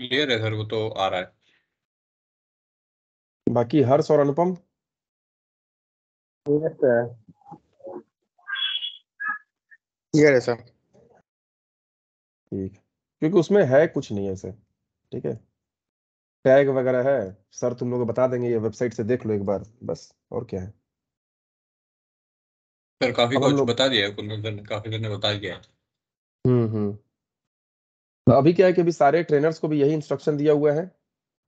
Clear है sir वो तो आ रहा है बाकी हर्ष और अनुपम क्लियर है सर ठीक क्योंकि उसमें है कुछ नहीं ऐसे ठीक है टैग वगैरह है सर तुम लोग बता देंगे ये वेबसाइट से देख लो एक बार बस और क्या है सर काफी कुछ बता दिया है काफी बता दिया है हम्म हम्म तो अभी क्या है कि अभी सारे ट्रेनर्स को भी यही इंस्ट्रक्शन दिया हुआ है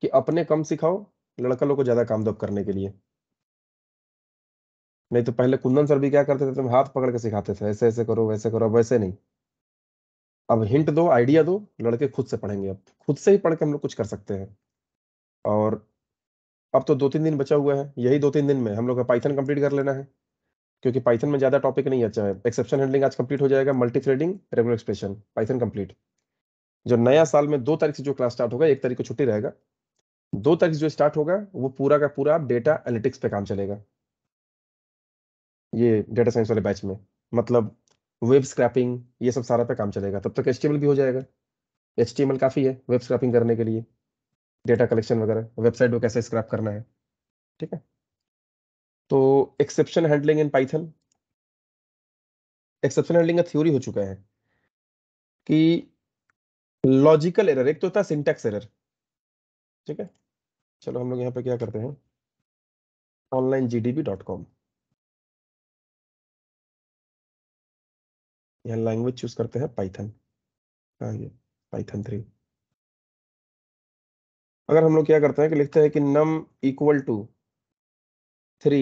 कि अपने कम सिखाओ लड़का लोग को ज्यादा काम दब करने के लिए नहीं तो पहले कुंदन सर भी क्या करते थे तुम हाथ पकड़ के सिखाते थे ऐसे ऐसे करो वैसे करो वैसे नहीं अब हिंट दो आइडिया दो लड़के खुद से पढ़ेंगे अब खुद से ही पढ़ के हम लोग कुछ कर सकते हैं और अब तो दो तीन दिन बचा हुआ है यही दो तीन दिन में हम लोग का पाइथन कंप्लीट कर लेना है क्योंकि पाइथन में ज़्यादा टॉपिक नहीं अच्छा है एक्सेप्शन हैंडलिंग आज कंप्लीट हो जाएगा multi threading regular expression Python complete जो नया साल में दो तारीख से जो क्लास स्टार्ट होगा एक तारीख को छुट्टी रहेगा दो तारीख जो स्टार्ट होगा वो पूरा का पूरा डेटा एनालिटिक्स पे काम चलेगा ये डेटा साइंस वाले बैच में मतलब वेब स्क्रैपिंग ये सब सारा पे काम चलेगा तब तक एच भी हो जाएगा एच काफ़ी है वेब स्क्रैपिंग करने के लिए डेटा कलेक्शन वगैरह वेबसाइट को कैसे स्क्रैप करना है ठीक है तो exception handling in Python exception handling का थ्योरी हो चुका है कि लॉजिकल एरर एक तो था सिंटेक्स एरर ठीक है चलो हम लोग यहाँ पे क्या करते हैं online G D B dot com यहाँ लैंग्वेज चूज करते हैं पाइथन हाँ, ये पाइथन थ्री अगर हम लोग क्या करते हैं कि लिखते हैं कि num equal to three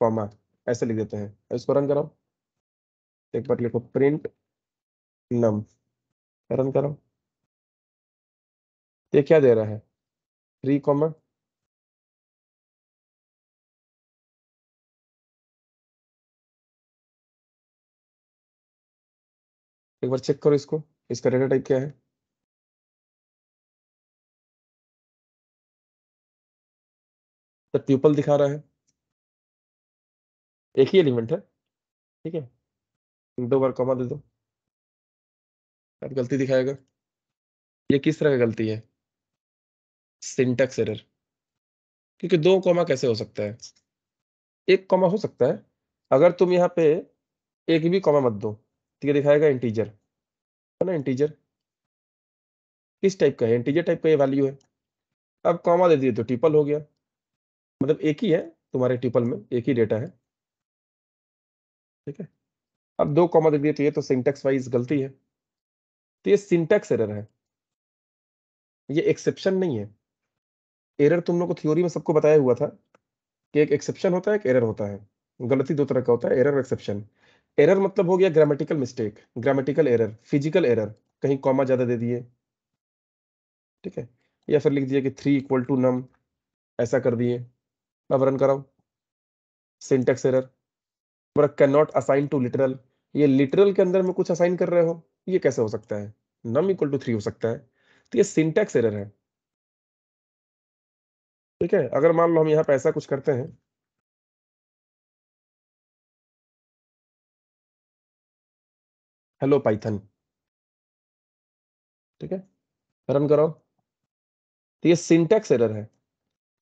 comma ऐसे लिख देते हैं इसको रन कराओ एक बार लिखो प्रिंट नम रन कराओ ये क्या दे रहा है थ्री कॉमा एक बार चेक करो इसको इसका डेटा टाइप क्या है तो ट्यूपल दिखा रहा है एक ही एलिमेंट है ठीक है दो बार कॉमा दे दो गलती दिखाएगा ये किस तरह की गलती है सिंटेक्स एरर क्योंकि दो कॉमा कैसे हो सकता है एक कॉमा हो सकता है अगर तुम यहाँ पे एक भी कॉमा मत दो तो ये दिखाएगा इंटीजर है ना इंटीजर किस टाइप का है इंटीजर टाइप का ये वैल्यू है अब कॉमा दे दिए तो ट्रिपल हो गया मतलब एक ही है तुम्हारे ट्रिपल में एक ही डेटा है ठीक है अब दो कॉमा दे दिए तो ये तो सिंटेक्स वाइज गलती है तो ये सिंटेक्स एरर है ये एक्सेप्शन नहीं है एरर तुम लोग को थ्योरी में सबको बताया हुआ था कि एक एक्सेप्शन होता है एक एरर होता है गलती दो तरह का होता है एरर और एक्सेप्शन एरर मतलब हो गया grammatical mistake grammatical error physical error कहीं कॉमा ज़्यादा दे दिए ठीक है या फिर लिख दिए कि थ्री इक्वल टू नम ऐसा कर दिए अब रन कराओ सिंटेक्स एरर और can not assign to literal ये लिटरल के अंदर में कुछ असाइन कर रहे हो ये कैसे हो सकता है नम इक्वल टू थ्री हो सकता है तो ये सिंटेक्स एरर है ठीक है अगर मान लो हम यहाँ पैसा कुछ करते हैं हेलो पाइथन ठीक है रन करो तो ये सिंटेक्स एरर है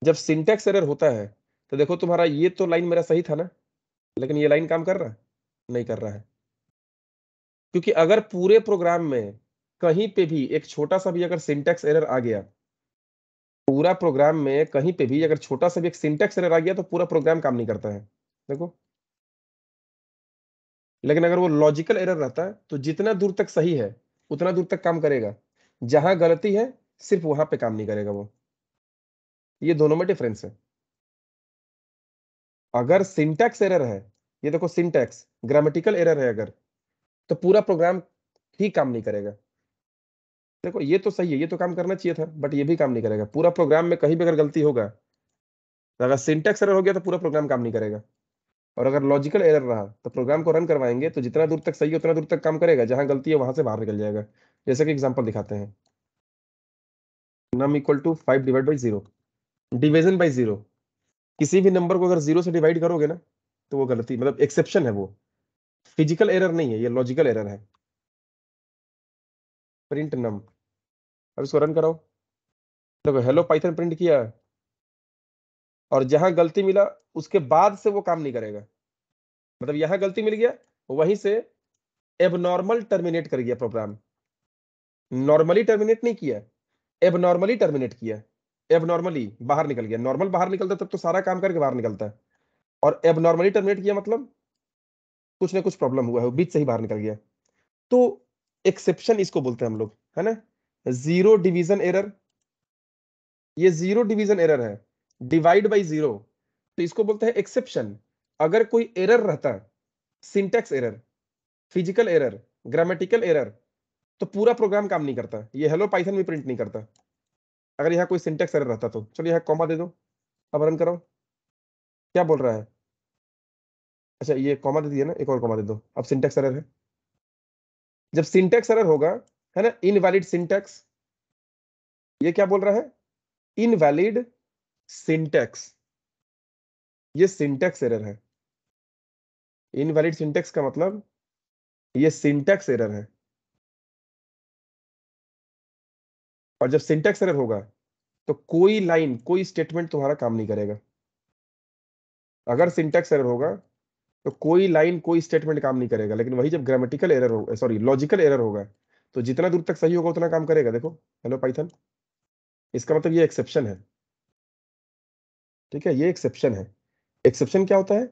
जब सिंटेक्स एरर होता है तो देखो तुम्हारा ये तो लाइन मेरा सही था ना लेकिन ये लाइन काम कर रहा है नहीं कर रहा है क्योंकि अगर पूरे प्रोग्राम में कहीं पे भी एक छोटा सा भी अगर सिंटेक्स एरर आ गया पूरा प्रोग्राम में कहीं पे भी अगर छोटा सा भी एक सिंटेक्स एरर आ गया तो पूरा प्रोग्राम काम नहीं करता है देखो लेकिन अगर वो लॉजिकल एरर रहता है तो जितना दूर तक सही है उतना दूर तक काम करेगा जहां गलती है सिर्फ वहां पे काम नहीं करेगा वो ये दोनों में डिफरेंस है अगर सिंटेक्स एरर है ये देखो सिंटेक्स ग्रामेटिकल एरर है अगर तो पूरा प्रोग्राम ही काम नहीं करेगा देखो ये तो सही है ये तो काम करना चाहिए था बट ये भी काम नहीं करेगा पूरा प्रोग्राम में कहीं भी अगर गलती होगा तो अगर सिंटेक्स एरर हो गया तो पूरा प्रोग्राम काम नहीं करेगा और अगर लॉजिकल एरर रहा तो प्रोग्राम को रन करवाएंगे तो जितना दूर तक सही है उतना दूर तक काम करेगा जहां गलती है वहां से बाहर निकल जाएगा जैसे कि एग्जाम्पल दिखाते हैं num equal to five divide by zero division by zero किसी भी नंबर को अगर जीरो से डिवाइड करोगे ना तो वो गलती मतलब एक्सेप्शन है वो फिजिकल एरर नहीं है ये लॉजिकल एरर है प्रिंट नम अब इसको रन कराओ देखो हेलो पाइथन प्रिंट किया और जहां गलती मिला उसके बाद से वो काम नहीं करेगा मतलब यहां गलती मिल गया वहीं से एबनॉर्मल टर्मिनेट कर गया प्रोग्राम नॉर्मली टर्मिनेट नहीं किया एबनॉर्मली टर्मिनेट किया एबनॉर्मली बाहर निकल गया नॉर्मल बाहर निकलता तब तो सारा काम करके बाहर निकलता है और एबनॉर्मली टर्मिनेट किया मतलब कुछ ना कुछ प्रॉब्लम हुआ है बीच से ही बाहर निकल गया तो एक्सेप्शन इसको बोलते हैं हम लोग है ना जीरो डिवीजन एरर ये जीरो डिवीजन एरर है डिवाइड बाई जीरो तो इसको बोलते हैं एक्सेप्शन अगर कोई एरर रहता syntax error physical error grammatical error तो पूरा प्रोग्राम काम नहीं करता ये हेलो पाइथन भी प्रिंट नहीं करता अगर यहाँ कोई सिंटेक्स एरर रहता तो चलो यहाँ कॉमा दे दो अब रन करो क्या बोल रहा है अच्छा ये कॉमा दे दिया ना एक और कॉमा दे दो अब सिंटेक्स एरर है जब सिंटेक्स एरर होगा है ना इनवैलिड सिंटेक्स ये क्या बोल रहा है इनवैलिड सिंटेक्स ये सिंटेक्स एरर है इनवैलिड सिंटेक्स का मतलब ये सिंटेक्स एरर है और जब सिंटेक्स एरर होगा तो कोई लाइन कोई स्टेटमेंट तुम्हारा काम नहीं करेगा अगर सिंटेक्स एरर होगा तो कोई लाइन कोई स्टेटमेंट काम नहीं करेगा लेकिन वही जब ग्रामेटिकल एरर हो सॉरी लॉजिकल एरर होगा तो जितना दूर तक सही होगा उतना काम करेगा देखो हेलो पाइथन इसका मतलब ये एक्सेप्शन है ठीक है ये एक्सेप्शन है एक्सेप्शन क्या होता है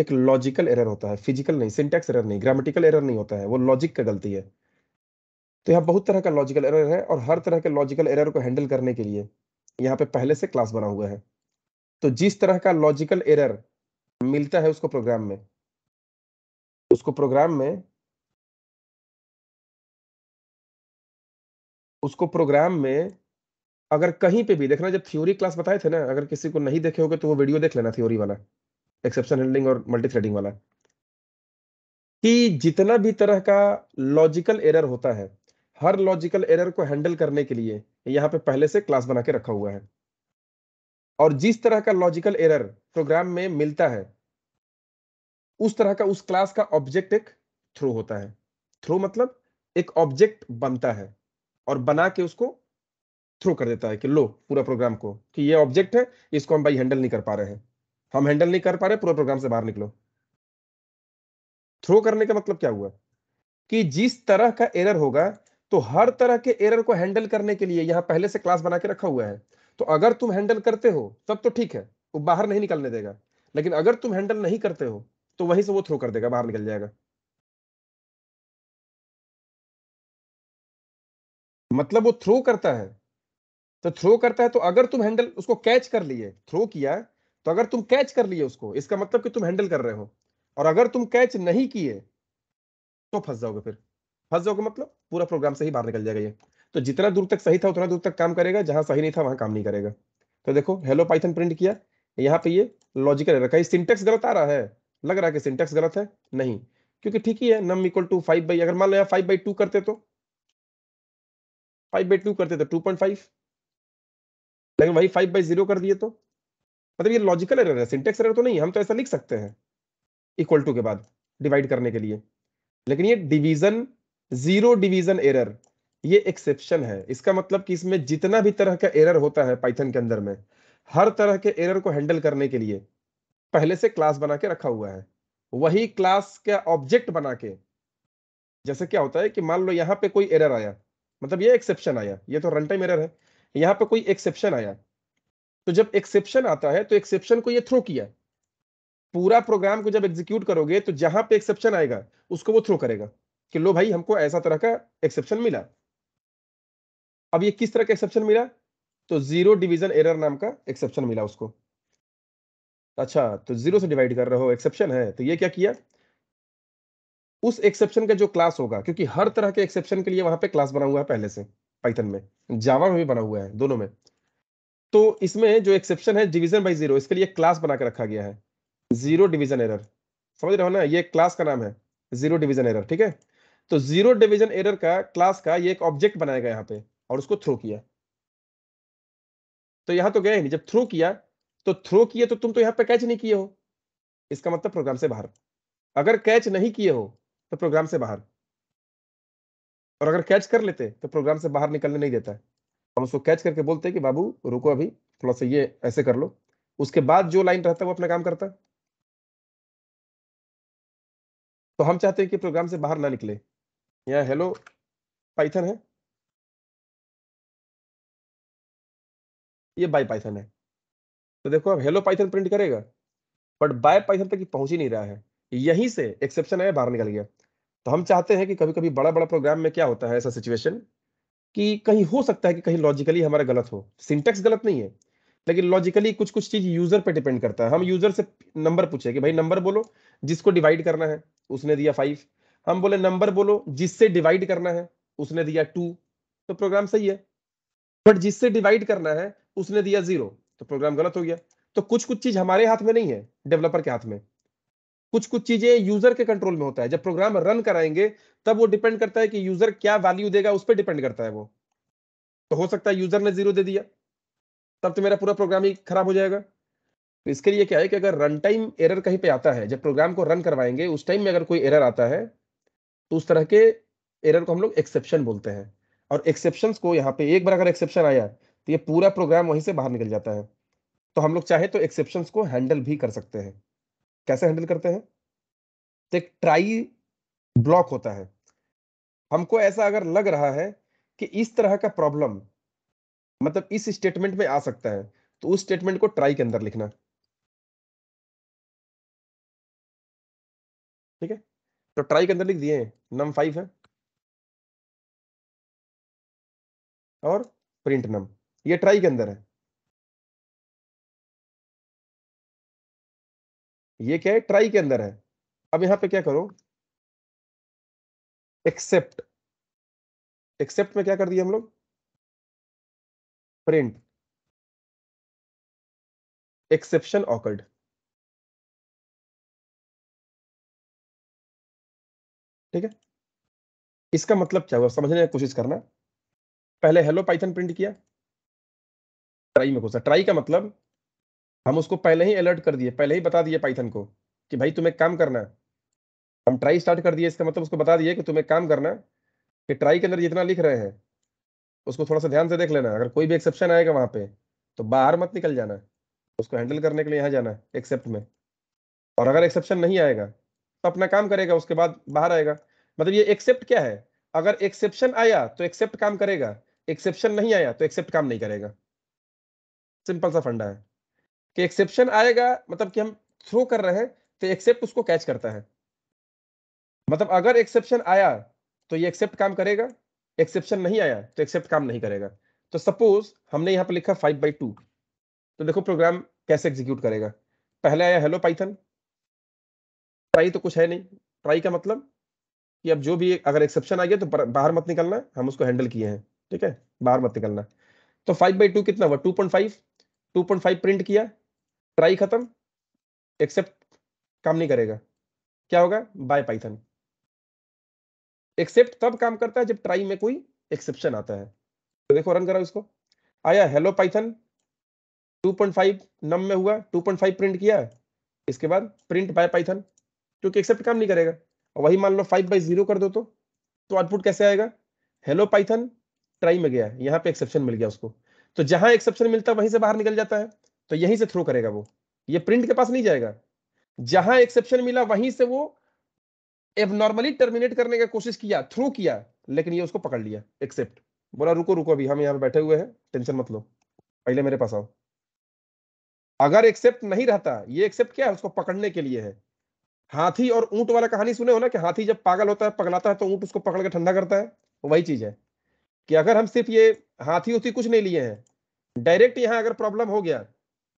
एक लॉजिकल एरर होता है फिजिकल नहीं सिंटेक्स एरर नहीं ग्रामेटिकल एरर नहीं होता है वो लॉजिक का गलती है तो यहाँ बहुत तरह का लॉजिकल एरर है और हर तरह के लॉजिकल एरर को हैंडल करने के लिए यहाँ पे पहले से क्लास बना हुआ है तो जिस तरह का लॉजिकल एरर मिलता है उसको प्रोग्राम में उसको प्रोग्राम में उसको प्रोग्राम में अगर कहीं पे भी देखना जब थ्योरी क्लास बताए थे ना अगर किसी को नहीं देखे होंगे तो वो वीडियो देख लेना थ्योरी वाला एक्सेप्शन हैंडलिंग और मल्टी थ्रेडिंग वाला कि जितना भी तरह का लॉजिकल एरर होता है हर लॉजिकल एरर को हैंडल करने के लिए यहाँ पे पहले से क्लास बना के रखा हुआ है और जिस तरह का लॉजिकल एरर प्रोग्राम में मिलता है उस तरह का उस क्लास का ऑब्जेक्ट एक थ्रो होता है थ्रो मतलब एक ऑब्जेक्ट बनता है और बना के उसको थ्रो कर देता है कि लो पूरा प्रोग्राम को कि ये ऑब्जेक्ट है इसको हम भाई हैंडल नहीं कर पा रहे हैं हम हैंडल नहीं कर पा रहे पूरा प्रोग्राम से बाहर निकलो थ्रो करने का मतलब क्या हुआ कि जिस तरह का एरर होगा तो हर तरह के एरर को हैंडल करने के लिए यहां पहले से क्लास बना के रखा हुआ है तो अगर तुम हैंडल करते हो तब तो ठीक है वो बाहर नहीं निकलने देगा लेकिन अगर तुम हैंडल नहीं करते हो तो वहीं से वो थ्रो कर देगा बाहर निकल जाएगा मतलब वो थ्रो करता है तो थ्रो करता है तो अगर तुम हैंडल उसको कैच कर लिए थ्रो किया तो अगर तुम कैच कर लिए उसको इसका मतलब कि तुम हैंडल कर रहे हो और अगर तुम कैच नहीं किए तो फंस जाओगे फिर फंस जाओगे मतलब पूरा प्रोग्राम से ही बाहर निकल जाएगा ये तो जितना दूर तक सही था उतना दूर तक काम करेगा जहां सही नहीं था वहां काम नहीं करेगा तो देखो हेलो पाइथन प्रिंट किया यहाँ पे ये लॉजिकल रखा का सिंटेक्स गलत आ रहा है लग रहा है कि सिंटेक्स गलत है नहीं क्योंकि ठीक ही है num equal to five by अगर मान लो फाइव बाई टू करते तो फाइव बाई टू करते तो टू पॉइंट फाइव लेकिन वही फाइव बाई जीरो कर दिए तो मतलब ये लॉजिकल एरर है सिंटेक्स एरर तो नहीं हम तो ऐसा लिख सकते हैं इक्वल टू के बाद डिवाइड करने के लिए लेकिन ये डिवीजन जीरो डिवीजन एरर ये एक्सेप्शन है इसका मतलब कि इसमें जितना भी तरह का एरर होता है पाइथन के अंदर में हर तरह के एरर को हैंडल करने के लिए पहले से क्लास बना के रखा हुआ है वही क्लास का ऑब्जेक्ट बना के जैसे क्या होता है कि मान लो यहाँ पे कोई एरर आया मतलब ये एक्सेप्शन आया ये तो रन टाइम एरर है यहाँ पे कोई एक्सेप्शन आया तो जब एक्सेप्शन आता है तो एक्सेप्शन को ये थ्रो किया पूरा प्रोग्राम को जब एग्जीक्यूट करोगे तो जहां पे एक्सेप्शन आएगा उसको वो थ्रो करेगा कि लो भाई हमको ऐसा तरह का एक्सेप्शन मिला अब ये किस तरह का एक्सेप्शन मिला तो जीरो डिवीजन एरर नाम का एक्सेप्शन मिला उसको अच्छा तो जीरो से डिवाइड कर रहे हो एक्सेप्शन है तो ये क्या किया उस एक्सेप्शन का जो क्लास होगा क्योंकि हर तरह के एक्सेप्शन के लिए वहां पे क्लास बना हुआ है पहले से पाइथन में जावा में भी बना हुआ है दोनों में तो इसमें जो एक्सेप्शन है डिवीजन बाई जीरो इसके लिए क्लास बना के रखा गया है जीरो डिवीजन एरर समझ रहे हो ना ये क्लास का नाम है जीरो डिवीजन एरर ठीक है तो जीरो डिवीजन एरर का क्लास का ये एक ऑब्जेक्ट बनाया गया यहाँ पे और उसको थ्रो किया तो यहां तो गए नहीं जब थ्रो किया तो थ्रो किए तो तुम तो यहां पे कैच नहीं किए हो इसका मतलब प्रोग्राम से बाहर अगर कैच नहीं किए हो तो प्रोग्राम से बाहर और अगर कैच कर लेते तो प्रोग्राम से बाहर निकलने नहीं देता है हम उसको कैच करके बोलते कि बाबू रुको अभी थोड़ा सा ये ऐसे कर लो उसके बाद जो लाइन रहता है वो अपना काम करता तो हम चाहते हैं कि प्रोग्राम से बाहर ना निकले यहाँ हेलो पाइथन है ये बाई पाइथन है तो देखो अब हेलो पाइथन प्रिंट करेगा बट बाय पाइथन तक पहुंच ही नहीं रहा है यहीं से एक्सेप्शन आया बाहर निकल गया तो हम चाहते हैं कि कभी कभी बड़ा बड़ा प्रोग्राम में क्या होता है ऐसा सिचुएशन कि कहीं हो सकता है कि कहीं लॉजिकली हमारा गलत हो सिंटेक्स गलत नहीं है लेकिन लॉजिकली कुछ कुछ चीज यूजर पे डिपेंड करता है हम यूजर से नंबर पूछे कि भाई नंबर बोलो जिसको डिवाइड करना है उसने दिया फाइव हम बोले नंबर बोलो जिससे डिवाइड करना है उसने दिया टू तो प्रोग्राम सही है बट जिससे डिवाइड करना है उसने दिया जीरो तो प्रोग्राम गलत हो गया तो कुछ कुछ चीज हमारे हाथ में नहीं है डेवलपर के हाथ में कुछ कुछ चीजें यूजर के कंट्रोल में होता है जब प्रोग्राम रन कराएंगे तब वो डिपेंड करता है कि यूजर क्या वैल्यू देगा उस पर डिपेंड करता है वो तो हो सकता है यूजर ने जीरो दे दिया तब तो मेरा पूरा प्रोग्राम ही खराब हो जाएगा तो इसके लिए क्या है कि अगर रन टाइम एरर कहीं पे आता है जब प्रोग्राम को रन करवाएंगे उस टाइम में अगर कोई एरर आता है तो उस तरह के एरर को हम लोग एक्सेप्शन बोलते हैं और एक्सेप्शन को यहाँ पे एक बार अगर एक्सेप्शन आया तो ये पूरा प्रोग्राम वहीं से बाहर निकल जाता है तो हम लोग चाहे तो एक्सेप्शन को हैंडल भी कर सकते हैं कैसे हैंडल करते हैं तो एक ट्राई ब्लॉक होता है हमको ऐसा अगर लग रहा है कि इस तरह का प्रॉब्लम मतलब इस स्टेटमेंट में आ सकता है तो उस स्टेटमेंट को ट्राई के अंदर लिखना ठीक है तो ट्राई के अंदर लिख दिए नम फाइव है और प्रिंट नम ये ट्राई के अंदर है ये क्या है ट्राई के अंदर है अब यहां पे क्या करो एक्सेप्ट एक्सेप्ट में क्या कर दिया हम लोग प्रिंट एक्सेप्शन ऑकर्ड ठीक है इसका मतलब क्या हुआ समझने की कोशिश करना पहले हेलो पाइथन प्रिंट किया ट्राई में घुसा ट्राई का मतलब हम उसको पहले ही अलर्ट कर दिए पहले ही बता दिए पाइथन को कि भाई तुम्हें काम करना हम ट्राई स्टार्ट कर दिए इसका मतलब उसको बता दिए कि तुम्हें काम करना कि ट्राई के अंदर जितना लिख रहे हैं उसको थोड़ा सा ध्यान से देख लेना अगर कोई भी एक्सेप्शन आएगा वहां पे तो बाहर मत निकल जाना उसको हैंडल करने के लिए यहाँ जाना एक्सेप्ट में और अगर एक्सेप्शन नहीं आएगा तो अपना काम करेगा उसके बाद बाहर आएगा मतलब ये एक्सेप्ट क्या है अगर एक्सेप्शन आया तो एक्सेप्ट काम करेगा एक्सेप्शन नहीं आया तो एक्सेप्ट काम नहीं करेगा सिंपल सा फंडा है कि एक्सेप्शन आएगा मतलब कि हम थ्रो कर रहे हैं तो एक्सेप्ट उसको कैच करता है मतलब अगर एक्सेप्शन आया तो ये एक्सेप्ट काम करेगा एक्सेप्शन नहीं आया तो एक्सेप्ट काम नहीं करेगा तो सपोज हमने यहाँ पर लिखा फाइव बाई टू तो देखो प्रोग्राम कैसे एग्जीक्यूट करेगा पहले आया हेलो पाइथन ट्राई तो कुछ है नहीं ट्राई का मतलब कि अब जो भी अगर एक्सेप्शन आ गया तो बाहर मत निकलना हम उसको हैंडल किए हैं ठीक है बाहर मत निकलना तो फाइव बाई टू कितना हुआ टू पॉइंट फाइव 2.5 प्रिंट किया ट्राई खत्म एक्सेप्ट काम नहीं करेगा क्या होगा बाय पाइथन एक्सेप्ट तब काम करता है जब ट्राई में कोई एक्सेप्शन आता है तो देखो रन करा इसको आया हेलो पाइथन 2.5 नम में हुआ 2.5 प्रिंट किया इसके बाद प्रिंट बाय पाइथन क्योंकि एक्सेप्ट काम नहीं करेगा और वही मान लो फाइव बाई जीरो कर दो तो आउटपुट तो कैसे आएगा हेलो पाइथन ट्राई में गया यहाँ पे एक्सेप्शन मिल गया उसको तो जहां एक्सेप्शन मिलता है वहीं से बाहर निकल जाता है तो यहीं से थ्रो करेगा वो ये प्रिंट के पास नहीं जाएगा जहां एक्सेप्शन मिला वहीं से वो एबनॉर्मली टर्मिनेट करने का कोशिश किया थ्रू किया लेकिन ये उसको पकड़ लिया एक्सेप्ट बोला रुको रुको अभी हम यहाँ पे बैठे हुए हैं टेंशन मत लो पहले मेरे पास आओ अगर एक्सेप्ट नहीं रहता ये एक्सेप्ट क्या है उसको पकड़ने के लिए है हाथी और ऊंट वाला कहानी सुने हो ना कि हाथी जब पागल होता है पगलाता है तो ऊंट उसको पकड़ के ठंडा करता है वही चीज है कि अगर हम सिर्फ ये हाथी उथी कुछ नहीं लिए हैं डायरेक्ट यहाँ अगर प्रॉब्लम हो गया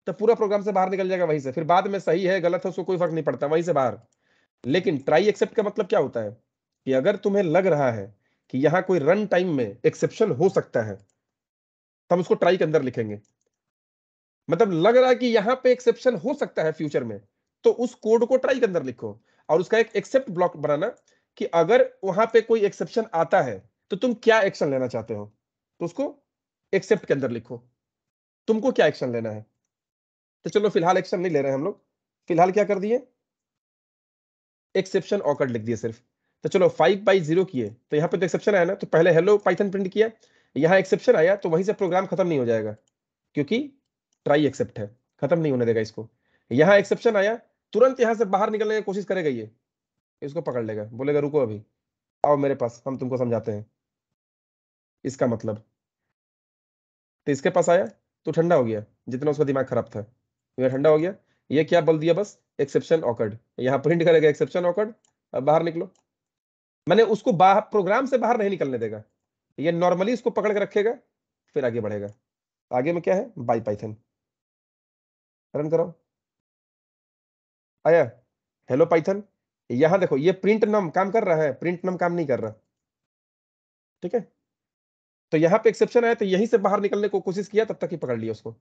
तो पूरा प्रोग्राम से बाहर निकल जाएगा वहीं से फिर बाद में सही है गलत है उसको कोई फर्क नहीं पड़ता वहीं से बाहर लेकिन ट्राई एक्सेप्ट का मतलब क्या होता है कि अगर तुम्हें लग रहा है कि यहाँ कोई रन टाइम में एक्सेप्शन हो सकता है तो हम उसको ट्राई के अंदर लिखेंगे मतलब लग रहा है कि यहाँ पे एक्सेप्शन हो सकता है फ्यूचर में तो उस कोड को ट्राई के अंदर लिखो और उसका एक एक्सेप्ट ब्लॉक बनाना कि अगर वहां पे कोई एक्सेप्शन आता है तो तुम क्या एक्शन लेना चाहते हो तो उसको एक्सेप्ट के अंदर लिखो तुमको क्या एक्शन लेना है तो चलो फिलहाल एक्शन नहीं ले रहे हम लोग फिलहाल क्या कर दिए एक्सेप्शन ऑकर्ड लिख दिए सिर्फ तो चलो फाइव बाई जीरो किए तो यहाँ पे तो एक्सेप्शन आया ना तो पहले हेलो पाइथन प्रिंट किया यहाँ एक्सेप्शन आया तो वहीं से प्रोग्राम खत्म नहीं हो जाएगा क्योंकि ट्राई एक्सेप्ट है खत्म नहीं होने देगा इसको यहाँ एक्सेप्शन आया तुरंत यहाँ से बाहर निकलने की कोशिश करेगा ये इसको पकड़ लेगा बोलेगा रुको अभी आओ मेरे पास हम तुमको समझाते हैं इसका मतलब तो इसके पास आया तो ठंडा हो गया जितना उसका दिमाग खराब था तो यह ठंडा हो गया ये क्या बोल दिया बस एक्सेप्शन ऑकर्ड यहाँ प्रिंट करेगा एक्सेप्शन ऑकर्ड अब बाहर निकलो मैंने उसको बाहर प्रोग्राम से बाहर नहीं निकलने देगा ये नॉर्मली इसको पकड़ के रखेगा फिर आगे बढ़ेगा आगे में क्या है बाई पाइथन रन करो आया हेलो पाइथन यहां देखो ये प्रिंट नम काम कर रहा है प्रिंट नम काम नहीं कर रहा ठीक है तो यहाँ पे एक्सेप्शन आया तो यहीं से बाहर निकलने को कोशिश किया तब तक ही पकड़ लिया उसको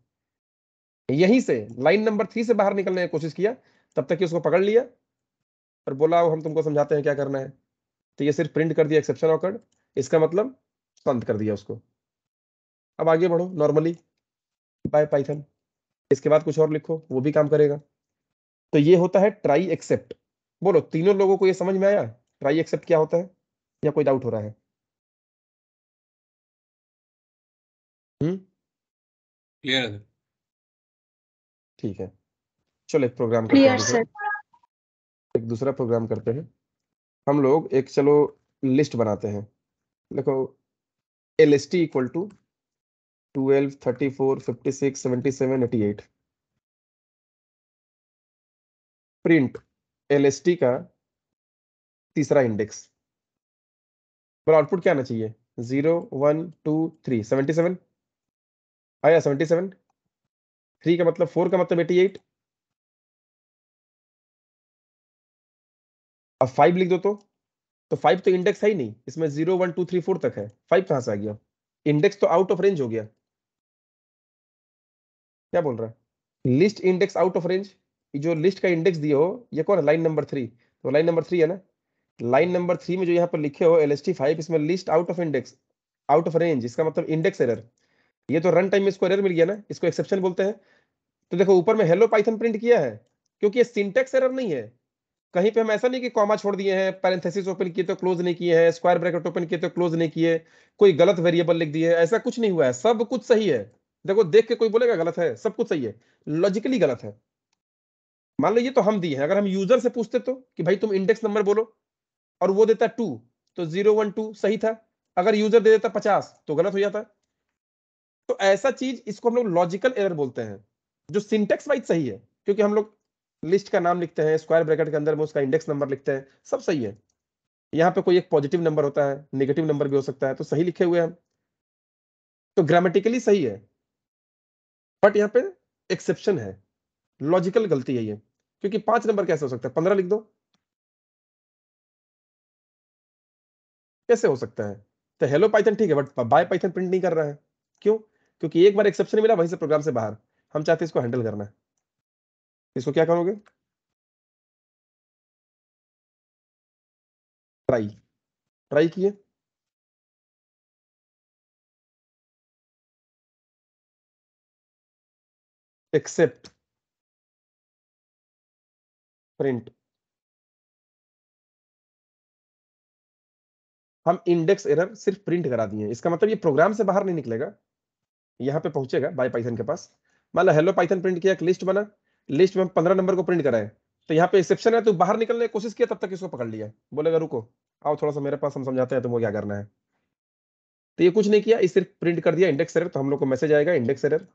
यहीं से लाइन नंबर थ्री से बाहर निकलने की कोशिश किया तब तक ही उसको पकड़ लिया और बोला हम तुमको समझाते हैं क्या करना है तो ये सिर्फ प्रिंट कर दिया एक्सेप्शन ऑकर्ड इसका मतलब संत कर दिया उसको अब आगे बढ़ो नॉर्मली बाय पाइथन इसके बाद कुछ और लिखो वो भी काम करेगा तो ये होता है ट्राई एक्सेप्ट बोलो तीनों लोगों को ये समझ में आया ट्राई एक्सेप्ट क्या होता है या कोई डाउट हो रहा है क्लियर हम्म? है ठीक है चलो एक प्रोग्राम करते हैं एक दूसरा प्रोग्राम करते हैं हम लोग एक चलो लिस्ट बनाते हैं देखो L S T equal to twelve thirty four fifty six seventy seven eighty eight print L S T का तीसरा इंडेक्स पर आउटपुट क्या आना चाहिए zero one two three seventy seven आया सेवेंटी सेवन थ्री का मतलब फोर का मतलब एटी एट अब फाइव लिख दो तो तो फाइव तो इंडेक्स है ही नहीं इसमें zero one two three four तक है फाइव कहां से आ गया इंडेक्स तो आउट ऑफ रेंज हो गया क्या बोल रहा है list index out of range जो लिस्ट का इंडेक्स दिया हो ये कौन है लाइन नंबर थ्री तो लाइन नंबर थ्री है ना लाइन नंबर थ्री में जो यहाँ पर लिखे हो एल एस टी फाइव इसमें list out of index out of range इसका मतलब इंडेक्स एरर ये तो रन टाइम में इसको एरर मिल गया ना इसको एक्सेप्शन बोलते हैं तो देखो ऊपर में हेलो पाइथन प्रिंट किया है क्योंकि ये सिंटेक्स एरर नहीं है कहीं पे हम ऐसा नहीं कि कॉमा छोड़ दिए हैं पैरेंथेसिस ओपन किए तो क्लोज नहीं किए हैं स्क्वायर ब्रैकेट ओपन किए तो क्लोज नहीं किए कोई गलत वेरिएबल लिख दिए ऐसा कुछ नहीं हुआ है सब कुछ सही है देखो देख के कोई बोलेगा गलत है सब कुछ सही है लॉजिकली गलत है मान लो ये तो हम दिए हैं अगर हम यूजर से पूछते तो कि भाई तुम इंडेक्स नंबर बोलो और वो देता टू तो जीरो वन टू सही था अगर यूजर दे देता पचास तो गलत हो जाता है तो ऐसा चीज इसको हम लोग लॉजिकल एरर बोलते हैं जो सिंटेक्स वाइज सही है क्योंकि हम लोग लिस्ट का नाम लिखते हैं स्क्वायर ब्रैकेट के अंदर में उसका इंडेक्स नंबर लिखते हैं सब सही है यहाँ पे कोई एक पॉजिटिव नंबर होता है नेगेटिव नंबर भी हो सकता है तो सही लिखे हुए हैं तो ग्रामेटिकली सही है बट यहाँ पे एक्सेप्शन है लॉजिकल गलती है ये क्योंकि पांच नंबर कैसे हो सकता है पंद्रह लिख दो कैसे हो सकता है तो हेलो पाइथन ठीक है बट बाय पाइथन प्रिंट नहीं कर रहा है क्यों क्योंकि एक बार एक्सेप्शन मिला वहीं से प्रोग्राम से बाहर हम चाहते हैं इसको हैंडल करना इसको क्या करोगे ट्राई ट्राई किए एक्सेप्ट प्रिंट हम इंडेक्स एरर सिर्फ प्रिंट करा दिए इसका मतलब ये प्रोग्राम से बाहर नहीं निकलेगा यहाँ पे पहुंचेगा बाई पाइथन के पास मान लो हेलो पाइथन प्रिंट किया एक लिस्ट बना लिस्ट में हम पंद्रह नंबर को प्रिंट कराए तो यहाँ पे एक्सेप्शन है तो बाहर निकलने की कोशिश किया तब तक इसको पकड़ लिया बोलेगा रुको आओ थोड़ा सा मेरे पास हम समझाते हैं तुमको क्या करना है तो ये कुछ नहीं किया इस सिर्फ प्रिंट कर दिया इंडेक्स एरर तो हम लोग को मैसेज आएगा इंडेक्स एरर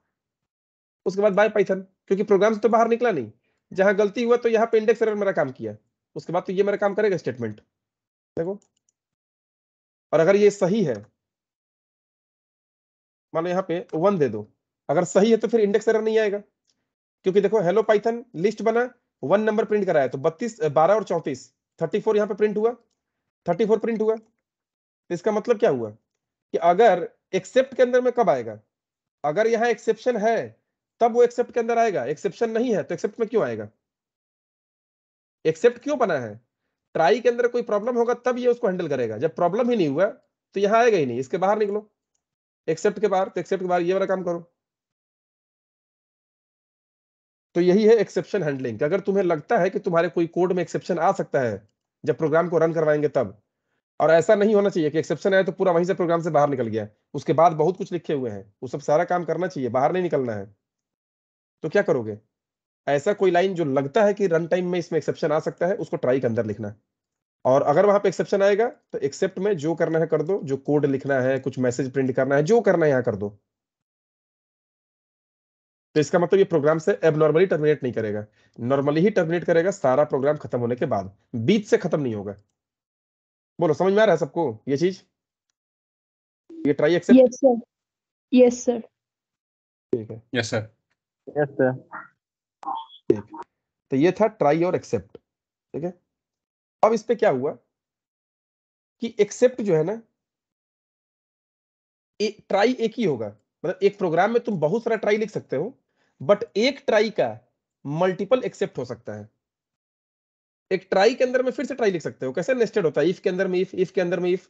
उसके बाद बाय पाइथन क्योंकि प्रोग्राम से तो बाहर निकला नहीं जहां गलती हुआ तो यहाँ पे इंडेक्स एरर मेरा काम किया उसके बाद तो ये मेरा काम करेगा स्टेटमेंट देखो और अगर ये सही है लो यहाँ पे वन दे दो अगर सही है तो फिर इंडेक्स एरर नहीं आएगा क्योंकि देखो हेलो पाइथन लिस्ट बना वन नंबर प्रिंट कराया तो बत्तीस बारह और चौंतीस थर्टी फोर यहाँ पे प्रिंट हुआ थर्टी फोर प्रिंट हुआ तो इसका मतलब क्या हुआ कि अगर एक्सेप्ट के अंदर में कब आएगा अगर यहाँ एक्सेप्शन है तब वो एक्सेप्ट के अंदर आएगा एक्सेप्शन नहीं है तो एक्सेप्ट में क्यों आएगा एक्सेप्ट क्यों बना है ट्राई के अंदर कोई प्रॉब्लम होगा तब ये उसको हैंडल करेगा जब प्रॉब्लम ही नहीं हुआ तो यहाँ आएगा ही नहीं इसके बाहर निकलो एक्सेप्ट के बाहर तो एक्सेप्ट के बाहर ये वाला काम करो तो यही है एक्सेप्शन हैंडलिंग अगर तुम्हें लगता है कि तुम्हारे कोई कोड में एक्सेप्शन आ सकता है जब प्रोग्राम को रन करवाएंगे तब और ऐसा नहीं होना चाहिए कि एक्सेप्शन आए तो पूरा वहीं से प्रोग्राम से बाहर निकल गया उसके बाद बहुत कुछ लिखे हुए हैं वो सब सारा काम करना चाहिए बाहर नहीं निकलना है तो क्या करोगे ऐसा कोई लाइन जो लगता है कि रन टाइम में इसमें एक्सेप्शन आ सकता है उसको ट्राई के अंदर लिखना है और अगर वहां पे एक्सेप्शन आएगा तो एक्सेप्ट में जो करना है कर दो जो कोड लिखना है कुछ मैसेज प्रिंट करना है जो करना है यहां कर दो तो इसका मतलब ये प्रोग्राम से एब नॉर्मली टर्मिनेट नहीं करेगा नॉर्मली ही टर्मिनेट करेगा सारा प्रोग्राम खत्म होने के बाद बीच से खत्म नहीं होगा बोलो समझ में आ रहा है सबको ये चीज ये ट्राई एक्सेप्ट यस सर ठीक है यस सर यस सर ठीक तो ये था ट्राई और एक्सेप्ट ठीक है अब इस पे क्या हुआ कि एक्सेप्ट जो है ना एक ट्राई एक ही होगा मतलब एक प्रोग्राम में तुम बहुत सारा ट्राई लिख सकते हो बट एक ट्राई का मल्टीपल एक्सेप्ट हो सकता है एक ट्राई के अंदर में फिर से ट्राई लिख सकते हो कैसे नेस्टेड होता है इफ के अंदर में इफ इफ के अंदर में इफ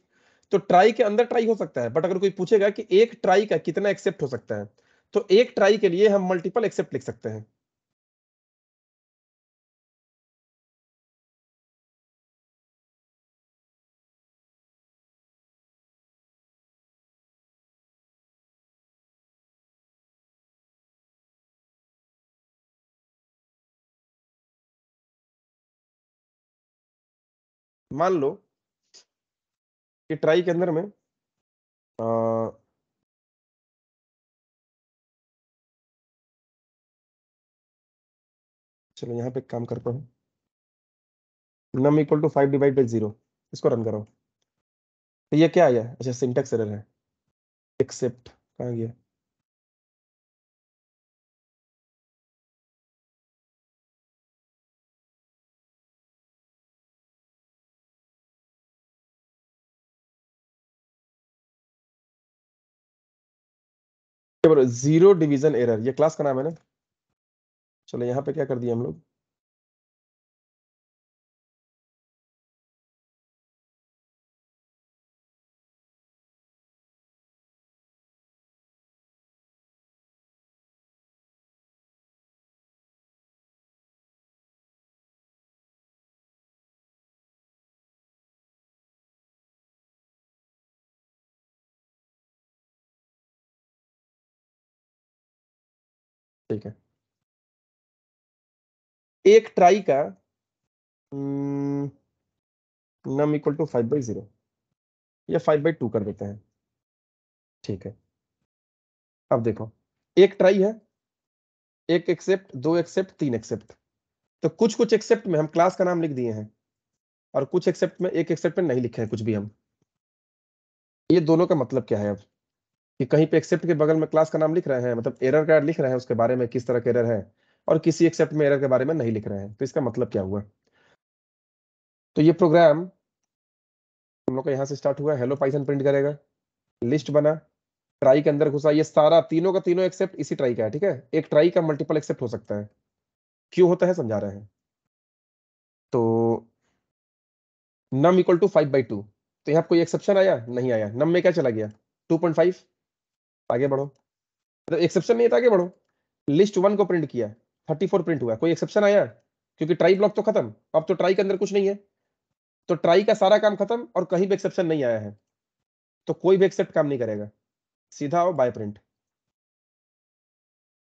तो ट्राई के अंदर ट्राई हो सकता है बट अगर कोई पूछेगा कि एक ट्राई का कितना एक्सेप्ट हो सकता है तो एक ट्राई के लिए हम मल्टीपल एक्सेप्ट लिख सकते हैं मान लो कि ट्राई के अंदर में आ, चलो यहां पे काम करता हूं num equal to five divide by zero इसको रन करो तो ये क्या आया अच्छा सिंटेक्स एरर है एक्सेप्ट कहा गया क्या बोलो जीरो डिवीजन एरर ये क्लास का नाम है ना चलो यहाँ पे क्या कर दिया हम लोग ठीक है एक ट्राई का num equal to five by zero या फाइव बाई टू कर देते हैं ठीक है अब देखो एक ट्राई है एक एक्सेप्ट दो एक्सेप्ट तीन एक्सेप्ट तो कुछ कुछ एक्सेप्ट में हम क्लास का नाम लिख दिए हैं और कुछ एक्सेप्ट में एक एक्सेप्ट में नहीं लिखे हैं कुछ भी हम ये दोनों का मतलब क्या है अब कि कहीं पे एक्सेप्ट के बगल में क्लास का नाम लिख रहे हैं मतलब एरर का लिख रहे हैं उसके बारे में किस तरह के एरर है और किसी एक्सेप्ट में एरर के बारे में नहीं लिख रहे हैं तो इसका मतलब क्या हुआ तो ये प्रोग्राम हम लोग का यहाँ से स्टार्ट हुआ हेलो पाइथन प्रिंट करेगा लिस्ट बना ट्राई के अंदर घुसा ये सारा तीनों का तीनों एक्सेप्ट इसी ट्राई का है ठीक है एक ट्राई का मल्टीपल एक्सेप्ट हो सकता है क्यों होता है समझा रहे हैं तो num equal to five by two तो यहाँ कोई एक्सेप्शन आया नहीं आया नम में क्या चला गया टू पॉइंट फाइव आगे बढ़ो मतलब एक्सेप्शन नहीं है तो आगे बढ़ो लिस्ट वन को प्रिंट किया थर्टी फोर प्रिंट हुआ कोई एक्सेप्शन आया क्योंकि ट्राई ब्लॉक तो खत्म अब तो ट्राई के अंदर कुछ नहीं है तो ट्राई का सारा काम खत्म और कहीं भी एक्सेप्शन नहीं आया है तो कोई भी एक्सेप्ट काम नहीं करेगा सीधा आओ बाय प्रिंट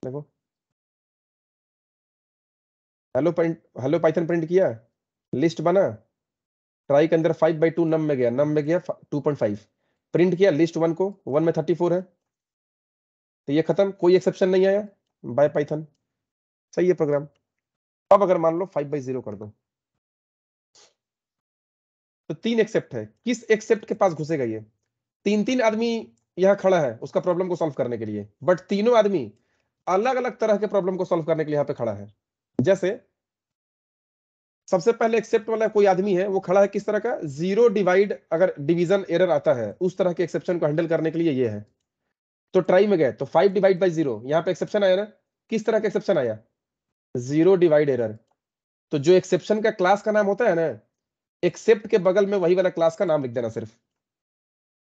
देखो hello print hello Python print किया लिस्ट बना ट्राई के अंदर फाइव बाई टू नम में गया नम में गया टू पॉइंट फाइव प्रिंट किया लिस्ट वन को वन में थर्टी फोर है तो ये खत्म कोई एक्सेप्शन नहीं आया बाय पाइथन सही है प्रोग्राम अब अगर मान लो फाइव बाई जीरो कर दो तो तीन एक्सेप्ट है किस एक्सेप्ट के पास घुसेगा ये तीन तीन आदमी यहाँ खड़ा है उसका प्रॉब्लम को सॉल्व करने के लिए बट तीनों आदमी अलग अलग तरह के प्रॉब्लम को सॉल्व करने के लिए यहाँ पे खड़ा है जैसे सबसे पहले एक्सेप्ट वाला कोई आदमी है वो खड़ा है किस तरह का जीरो डिवाइड अगर डिवीजन एरर आता है उस तरह के एक्सेप्शन को हैंडल करने के लिए ये है तो ट्राई में गए तो फाइव डिवाइड बाई जीरो यहाँ पे एक्सेप्शन आया ना किस तरह का एक्सेप्शन आया जीरो डिवाइड एरर तो जो एक्सेप्शन का क्लास का नाम होता है ना एक्सेप्ट के बगल में वही वाला क्लास का नाम लिख देना सिर्फ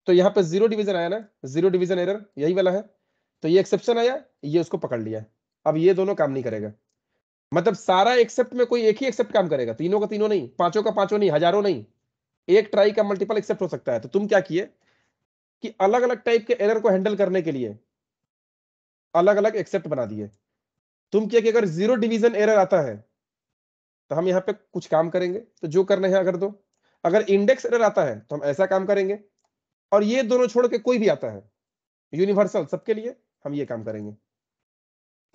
तो यहाँ पे जीरो डिवीजन आया ना जीरो डिवीजन एरर यही वाला है तो ये एक्सेप्शन आया ये उसको पकड़ लिया अब ये दोनों काम नहीं करेगा मतलब सारा एक्सेप्ट में कोई एक ही एक्सेप्ट काम करेगा तीनों का तीनों नहीं पांचों का पांचों नहीं हजारों नहीं एक ट्राई का मल्टीपल एक्सेप्ट हो सकता है तो तुम क्या किए कि अलग अलग टाइप के एरर को हैंडल करने के लिए अलग अलग एक्सेप्ट बना दिए तुम क्या कि अगर जीरो डिवीजन एरर आता है तो हम यहाँ पे कुछ काम करेंगे तो जो करना है अगर दो अगर इंडेक्स एरर आता है तो हम ऐसा काम करेंगे और ये दोनों छोड़ के कोई भी आता है यूनिवर्सल सबके लिए हम ये काम करेंगे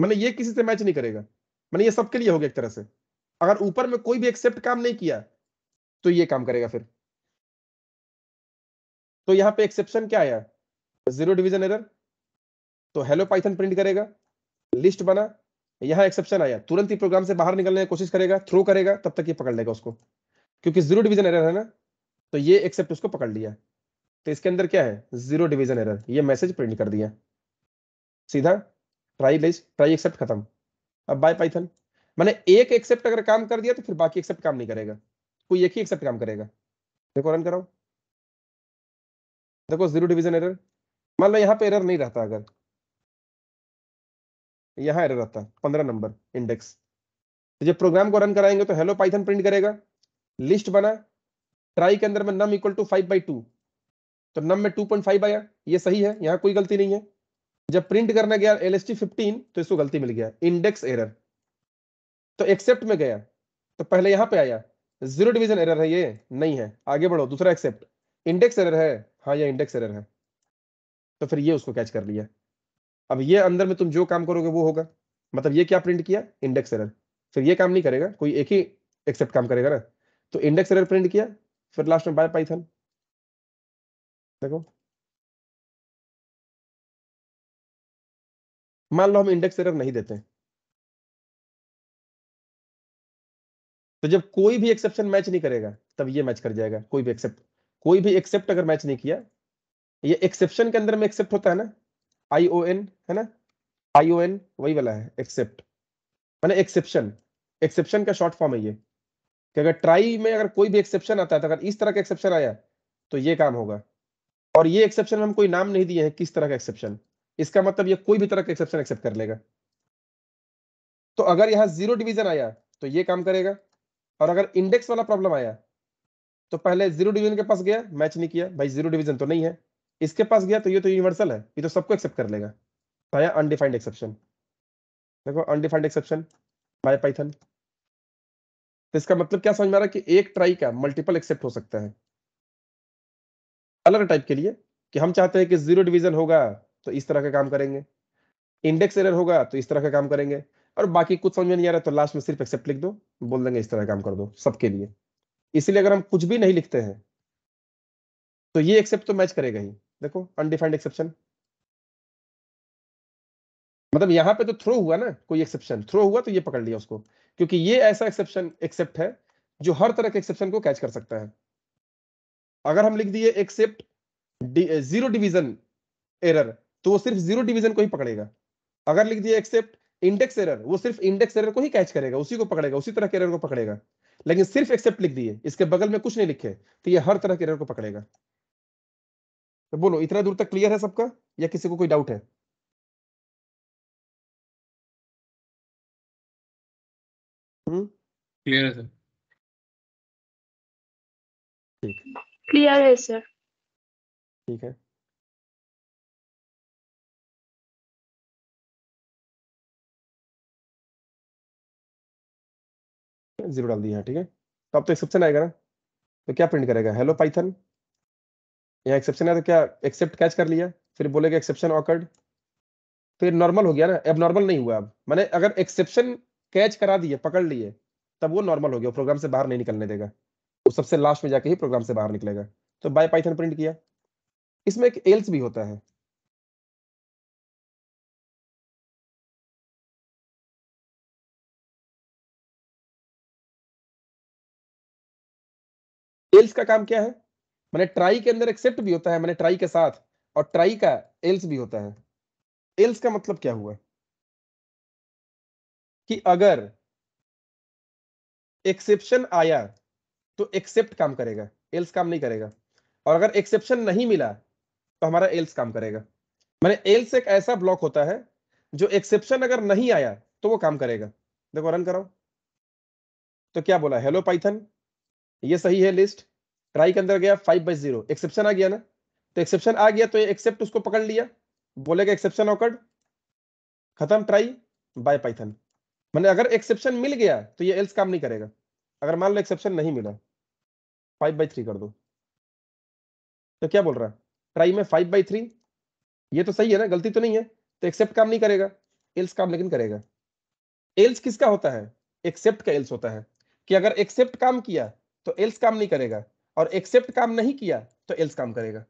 मैंने ये किसी से मैच नहीं करेगा मैंने ये सबके लिए हो गया एक तरह से अगर ऊपर में कोई भी एक्सेप्ट काम नहीं किया तो ये काम करेगा फिर तो यहाँ पे एक्सेप्शन क्या आया जीरो डिवीजन एरर तो हेलो पाइथन प्रिंट करेगा लिस्ट बना यहाँ एक्सेप्शन आया तुरंत ही प्रोग्राम से बाहर निकलने की कोशिश करेगा थ्रो करेगा तब तक ये पकड़ लेगा उसको क्योंकि जीरो डिवीजन एरर है ना तो ये एक्सेप्ट उसको पकड़ लिया तो इसके अंदर क्या है जीरो डिवीजन एरर ये मैसेज प्रिंट कर दिया सीधा ट्राई लिस्ट ट्राई एक्सेप्ट खत्म अब बाय पाइथन मैंने एक एक्सेप्ट अगर काम कर दिया तो फिर बाकी एक्सेप्ट काम नहीं करेगा कोई एक ही एक्सेप्ट काम करेगा देखो रन कराओ देखो जीरो डिवीजन एरर मान लो यहाँ पे एरर नहीं रहता अगर यहाँ एरर रहता पंद्रह नंबर इंडेक्स तो जब प्रोग्राम को रन कराएंगे तो हेलो पाइथन प्रिंट करेगा लिस्ट बना ट्राई के अंदर में num equal to five by two तो नम में टू पॉइंट फाइव आया ये सही है यहाँ कोई गलती नहीं है जब प्रिंट करने गया एल एस टी फिफ्टीन तो इसको गलती मिल गया इंडेक्स एरर तो एक्सेप्ट में गया तो पहले यहाँ पे आया जीरो डिवीजन एरर है ये नहीं है आगे बढ़ो दूसरा एक्सेप्ट इंडेक्स एरर है हाँ ये इंडेक्स एरर है तो फिर ये उसको कैच कर लिया अब ये अंदर में तुम जो काम करोगे वो होगा मतलब ये क्या प्रिंट किया इंडेक्स एरर फिर ये काम नहीं करेगा कोई एक ही एक्सेप्ट काम करेगा ना तो इंडेक्स एरर प्रिंट किया फिर लास्ट में बाय पाइथन देखो मान लो हम इंडेक्स एरर नहीं देते तो जब कोई भी एक्सेप्शन मैच नहीं करेगा तब ये मैच कर जाएगा कोई भी एक्सेप्ट कोई भी एक्सेप्ट अगर मैच नहीं किया ये एक्सेप्शन के अंदर में एक्सेप्ट होता है ना आई ओ एन है ना आई ओ एन वही वाला है एक्सेप्ट मैंने एक्सेप्शन एक्सेप्शन का शॉर्ट फॉर्म है ये कि अगर ट्राई में अगर कोई भी एक्सेप्शन आता है तो अगर इस तरह का एक्सेप्शन आया तो ये काम होगा और ये एक्सेप्शन हम कोई नाम नहीं दिए हैं किस तरह का एक्सेप्शन इसका मतलब ये कोई भी तरह का एक्सेप्शन एक्सेप्ट कर लेगा तो अगर यहाँ जीरो डिवीजन आया तो ये काम करेगा और अगर इंडेक्स वाला प्रॉब्लम आया तो पहले जीरो डिवीजन के पास गया मैच नहीं किया भाई जीरो डिवीजन तो नहीं है इसके पास गया तो ये तो यूनिवर्सल है ये तो सबको एक्सेप्ट कर लेगा तो आया अनडिफाइंड एक्सेप्शन देखो अनडिफाइंड एक्सेप्शन बाय पाइथन तो इसका मतलब क्या समझ में आ रहा है कि एक ट्राई का मल्टीपल एक्सेप्ट हो सकता है अलग टाइप के लिए कि हम चाहते हैं कि जीरो डिवीजन होगा तो इस तरह का काम करेंगे इंडेक्स एरर होगा तो इस तरह का काम करेंगे और बाकी कुछ समझ में नहीं आ रहा तो लास्ट में सिर्फ एक्सेप्ट लिख दो बोल देंगे इस तरह का काम कर दो सबके लिए इसलिए अगर हम कुछ भी नहीं लिखते हैं तो ये एक्सेप्ट तो मैच करेगा ही देखो अनडिफाइंड एक्सेप्शन मतलब यहां पे तो थ्रो हुआ ना कोई एक्सेप्शन थ्रो हुआ तो ये पकड़ लिया उसको क्योंकि ये ऐसा एक्सेप्शन एक्सेप्ट है जो हर तरह के एक्सेप्शन को कैच कर सकता है अगर हम लिख दिए एक्सेप्ट जीरो डिवीजन एरर तो वो सिर्फ जीरो डिवीजन को ही पकड़ेगा अगर लिख दिए एक्सेप्ट इंडेक्स एरर वो सिर्फ इंडेक्स एरर को ही कैच करेगा उसी को पकड़ेगा उसी तरह के एरर को पकड़ेगा लेकिन सिर्फ एक्सेप्ट लिख दिए इसके बगल में कुछ नहीं लिखे तो ये हर तरह के एरर को पकड़ेगा तो बोलो इतना दूर तक क्लियर है सबका या किसी को कोई डाउट है क्लियर हम्म? है सर ठीक क्लियर है सर ठीक है जीरो डाल दिया ठीक है तो अब तो एक्सेप्शन आएगा ना तो क्या प्रिंट करेगा हेलो पाइथन यहाँ एक्सेप्शन आया तो क्या एक्सेप्ट कैच कर लिया फिर बोलेगा एक्सेप्शन ऑकर्ड फिर नॉर्मल हो गया ना अब नॉर्मल नहीं हुआ अब मैंने अगर एक्सेप्शन कैच करा दिए पकड़ लिए तब वो नॉर्मल हो गया प्रोग्राम से बाहर नहीं निकलने देगा वो सबसे लास्ट में जाके ही प्रोग्राम से बाहर निकलेगा तो बाय पाइथन प्रिंट किया इसमें एक एल्स भी होता है एल्स का काम क्या है मैंने ट्राई के अंदर एक्सेप्ट भी होता है मैंने ट्राई के साथ और ट्राई का एल्स भी होता है एल्स का मतलब क्या हुआ कि अगर एक्सेप्शन आया तो एक्सेप्ट काम करेगा एल्स काम नहीं करेगा और अगर एक्सेप्शन नहीं मिला तो हमारा एल्स काम करेगा मैंने एल्स एक ऐसा ब्लॉक होता है जो एक्सेप्शन अगर नहीं आया तो वो काम करेगा देखो रन करो तो क्या बोला हेलो पाइथन ये सही है लिस्ट ट्राई के अंदर गया फाइव बाई जीरो एक्सेप्शन आ गया ना तो एक्सेप्शन आ गया तो ये एक्सेप्ट उसको पकड़ लिया बोलेगा एक्सेप्शन ऑकर्ड खत्म ट्राई बाय पाइथन मैंने अगर एक्सेप्शन मिल गया तो ये एल्स काम नहीं करेगा अगर मान लो एक्सेप्शन नहीं मिला फाइव बाई थ्री कर दो तो क्या बोल रहा है ट्राई में फाइव बाई थ्री ये तो सही है ना गलती तो नहीं है तो एक्सेप्ट काम नहीं करेगा एल्स काम लेकिन करेगा एल्स किसका होता है एक्सेप्ट का एल्स होता है कि अगर एक्सेप्ट काम किया तो एल्स काम नहीं करेगा और एक्सेप्ट काम नहीं किया तो एल्स काम करेगा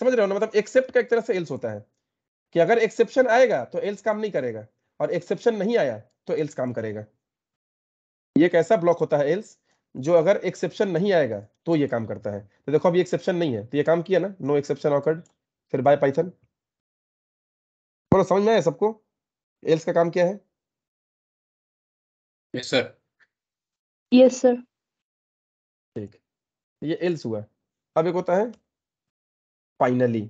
समझ रहे हो ना मतलब एक्सेप्ट का एक तरह से एल्स होता है कि अगर एक्सेप्शन आएगा तो एल्स काम नहीं करेगा और एक्सेप्शन नहीं आया तो एल्स काम करेगा ये कैसा ब्लॉक होता है एल्स जो अगर एक्सेप्शन नहीं आएगा तो ये काम करता है तो देखो अभी एक्सेप्शन नहीं है तो ये काम किया ना नो एक्सेप्शन ऑकर्ड फिर बाय पाइथन बोलो समझ में आया सबको एल्स का काम क्या है यस yes, यस सर ठीक ये एल्स हुआ अब एक होता है फाइनली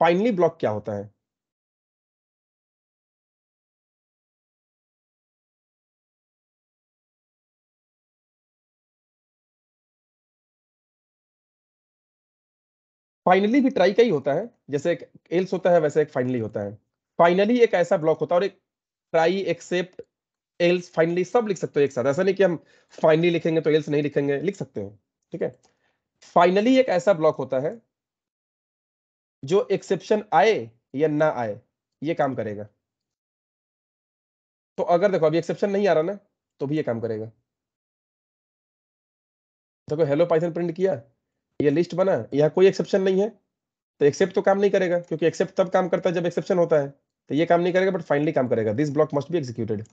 फाइनली ब्लॉक क्या होता है फाइनली भी ट्राई का ही होता है जैसे एक एल्स होता है वैसे एक फाइनली होता है फाइनली एक ऐसा ब्लॉक होता है और एक ट्राई एक्सेप्ट एल्स फाइनली सब लिख सकते हो एक साथ ऐसा नहीं कि हम फाइनली लिखेंगे तो एल्स नहीं लिखेंगे लिख सकते हो ठीक है फाइनली एक ऐसा ब्लॉक होता है जो एक्सेप्शन आए या ना आए ये काम करेगा तो अगर देखो अभी एक्सेप्शन नहीं आ रहा ना तो भी ये काम करेगा देखो हेलो पाइथन प्रिंट किया ये लिस्ट बना यहाँ कोई एक्सेप्शन नहीं है तो एक्सेप्ट तो काम नहीं करेगा क्योंकि एक्सेप्ट तब काम करता है जब एक्सेप्शन होता है तो ये काम नहीं करेगा बट फाइनली काम करेगा this block must be executed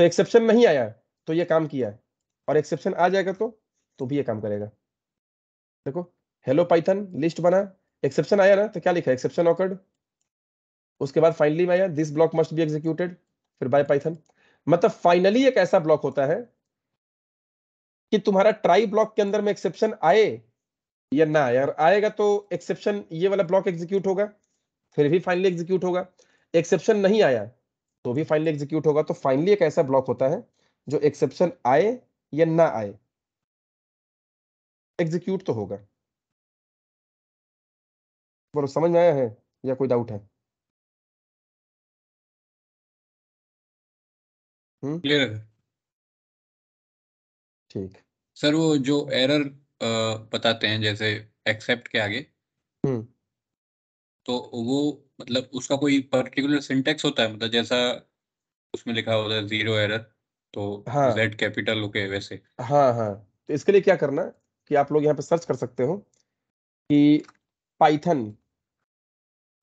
तो एक्सेप्शन नहीं आया तो ये काम किया है और एक्सेप्शन आ जाएगा तो तो भी ये काम करेगा देखो हेलो पाइथन लिस्ट बना एक्सेप्शन आया ना तो क्या लिखा एक्सेप्शन ऑकर्ड उसके बाद फाइनली आया this block must be executed फिर बाय पाइथन मतलब फाइनली एक ऐसा ब्लॉक होता है कि तुम्हारा ट्राई ब्लॉक के अंदर में एक्सेप्शन आए या ना आए और आएगा तो एक्सेप्शन ये वाला ब्लॉक एग्जीक्यूट होगा फिर भी फाइनली एग्जीक्यूट होगा एक्सेप्शन नहीं आया तो भी फाइनली एग्जीक्यूट होगा तो फाइनली एक ऐसा ब्लॉक होता है जो एक्सेप्शन आए या ना आए एग्जीक्यूट तो होगा बोलो समझ में आया है या कोई डाउट है क्लियर हम्म। ठीक सर वो जो एरर बताते हैं जैसे एक्सेप्ट के आगे हुँ. हम्म। तो वो मतलब उसका कोई पर्टिकुलर सिंटेक्स होता है मतलब जैसा उसमें लिखा होता है जीरो एरर तो हाँ जेड कैपिटल ओके वैसे हाँ हाँ तो इसके लिए क्या करना कि आप लोग यहाँ पे सर्च कर सकते हो कि पाइथन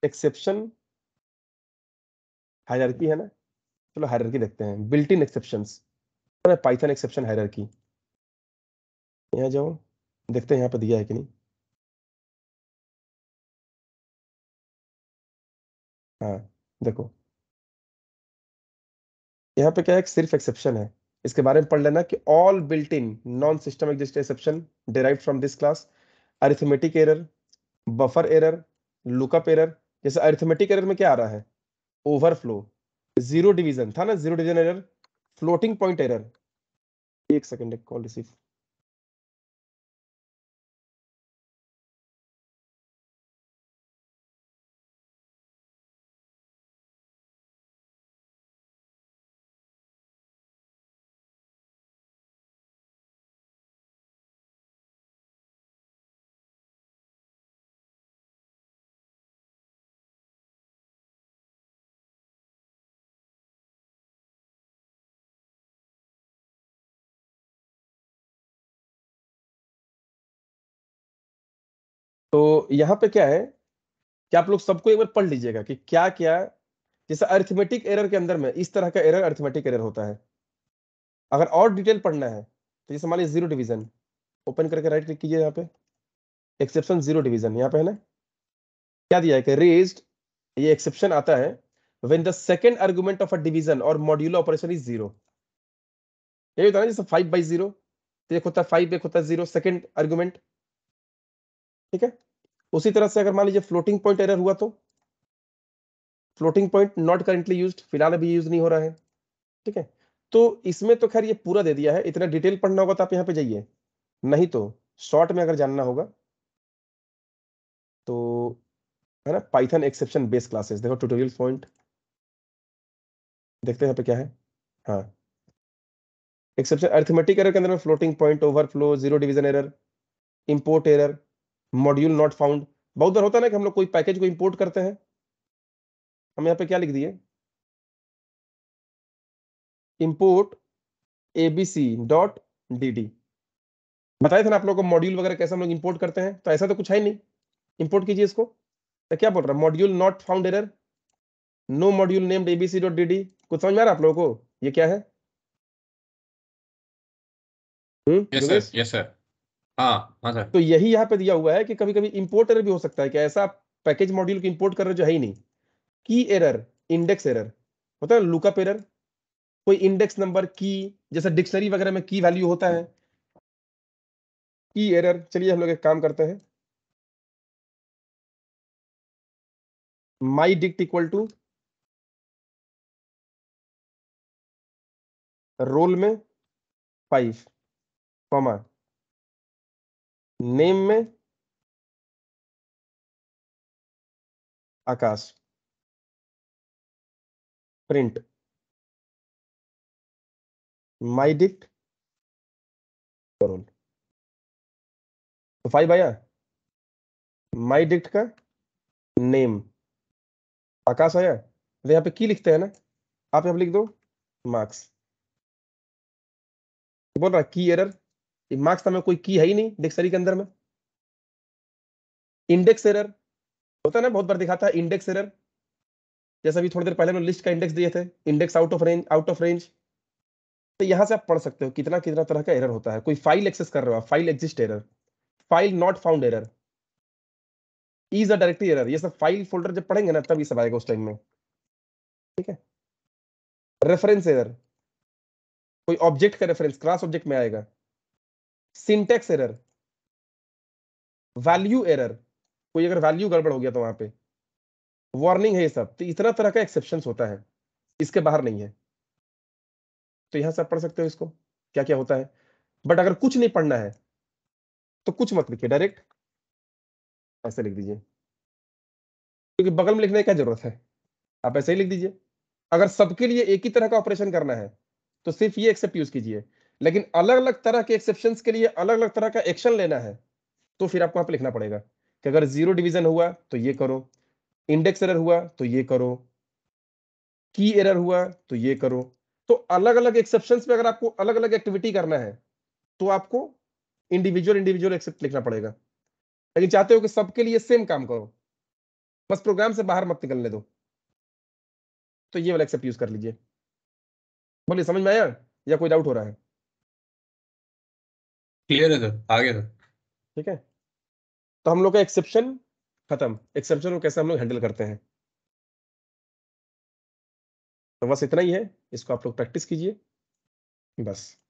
एक्सेप्शन हायरकी है ना चलो हायरकी देखते हैं built in exception Python exception hierarchy यहाँ जाओ देखते हैं यहाँ पे दिया है कि नहीं हाँ, देखो यहाँ पे क्या है सिर्फ एक्सेप्शन है इसके बारे में पढ़ लेना कि all built in non system exist exception derive from this class arithmetic error buffer error lookup error जैसे अरिथमेटिक एरर में क्या आ रहा है ओवरफ्लो जीरो डिवीजन था ना zero division error floating point error एक सेकेंड कॉल रिसीव यहाँ पे क्या है कि आप लोग सबको एक बार पढ़ लीजिएगा कि क्या क्या जैसे अर्थमेटिक एरर के अंदर में इस तरह का एरर अर्थमेटिक एरर होता है अगर और डिटेल पढ़ना है तो जैसे मान लीजिए जीरो डिवीजन ओपन करके राइट क्लिक कीजिए यहाँ पे एक्सेप्शन जीरो डिवीजन यहाँ पे है ना क्या दिया है कि रेज्ड ये एक्सेप्शन आता है when the second argument of a division और module operation is zero five by zero एक होता है फाइव एक होता है जीरो सेकेंड आर्गूमेंट ठीक है उसी तरह से अगर मान लीजिए फ्लोटिंग पॉइंट एरर हुआ तो floating point not currently use फिलहाल अभी यूज नहीं हो रहा है ठीक है तो इसमें तो खैर ये पूरा दे दिया है इतना डिटेल पढ़ना होगा तो आप यहाँ पे जाइए नहीं तो शॉर्ट में अगर जानना होगा तो है ना पाइथन एक्सेप्शन बेस क्लासेस देखो ट्यूटोरियल पॉइंट देखते हैं यहाँ पे क्या है हाँ एक्सेप्शन अर्थमेटिक एरर के अंदर में floating point overflow zero division error import error module not found बहुत बार होता है ना कि हम लोग कोई पैकेज को इंपोर्ट करते हैं हम यहां पे क्या लिख दिए import ABC dot D D बताए थे ना आप लोगों को मॉड्यूल वगैरह कैसे हम लोग इम्पोर्ट करते हैं तो ऐसा तो कुछ है नहीं इम्पोर्ट कीजिए इसको तो क्या बोल रहा है module not found error no module named ABC dot D D कुछ समझ में आ रहा आप लोगों को ये क्या है यस सर यस सर हाँ, हाँ तो यही यहाँ पे दिया हुआ है कि कभी कभी इम्पोर्ट एरर भी हो सकता है कि ऐसा पैकेज मॉड्यूल को इम्पोर्ट कर रहे जो है ही नहीं की एरर इंडेक्स एरर होता है लुकअप एरर कोई इंडेक्स नंबर की जैसे डिक्शनरी वगैरह में की वैल्यू होता है की एरर चलिए हम लोग एक काम करते हैं my dict equal to roll में फाइव कॉमा नेम में आकाश प्रिंट माई डिक्ट तो फाइव आया माई डिक्ट का नेम आकाश आया तो यहां पे की लिखते हैं ना आप यहां पे लिख दो मार्क्स बोल रहा की एरर मार्क्स नाम में कोई की है ही नहीं डिक्शनरी के अंदर में इंडेक्स एरर होता है ना बहुत बार दिखाता है इंडेक्स एरर जैसे अभी थोड़ी देर पहले लिस्ट का इंडेक्स दिए थे index out of range out of range तो यहां से आप पढ़ सकते हो कितना कितना तरह का एरर होता है कोई फाइल एक्सेस कर रहे हो file exist error file not found error is a directory error ये सब फाइल फोल्डर जब पढ़ेंगे ना तब ये सब आएगा उस टाइम में ठीक है रेफरेंस एरर कोई ऑब्जेक्ट का रेफरेंस क्लास ऑब्जेक्ट में आएगा सिंटेक्स एरर वैल्यू एरर कोई अगर वैल्यू गड़बड़ हो गया तो वहां पे वार्निंग है ये सब तो इतना तरह का एक्सेप्शन होता है इसके बाहर नहीं है तो यहां से पढ़ सकते हो इसको क्या क्या होता है बट अगर कुछ नहीं पढ़ना है तो कुछ मत लिखिए डायरेक्ट ऐसे लिख दीजिए क्योंकि बगल में लिखने की क्या जरूरत है आप ऐसे ही लिख दीजिए अगर सबके लिए एक ही तरह का ऑपरेशन करना है तो सिर्फ ये एक्सेप्ट यूज कीजिए लेकिन अलग अलग तरह के एक्सेप्शन के लिए अलग अलग तरह का एक्शन लेना है तो फिर आपको वहां पर लिखना पड़ेगा कि अगर जीरो डिवीजन हुआ तो ये करो इंडेक्स एरर हुआ तो ये करो की एरर हुआ तो ये करो तो अलग अलग एक्सेप्शन पे अगर आपको अलग अलग एक्टिविटी करना है तो आपको इंडिविजुअल इंडिविजुअल एक्सेप्ट लिखना पड़ेगा लेकिन चाहते हो कि सबके लिए सेम काम करो बस प्रोग्राम से बाहर मत निकलने दो तो ये वाला एक्सेप्ट यूज कर लीजिए बोलिए समझ में आया या कोई डाउट हो रहा है क्लियर है सर तो, आगे सर तो। ठीक है तो हम लोग का एक्सेप्शन खत्म एक्सेप्शन को कैसे हम लोग हैंडल करते हैं तो बस इतना ही है इसको आप लोग प्रैक्टिस कीजिए बस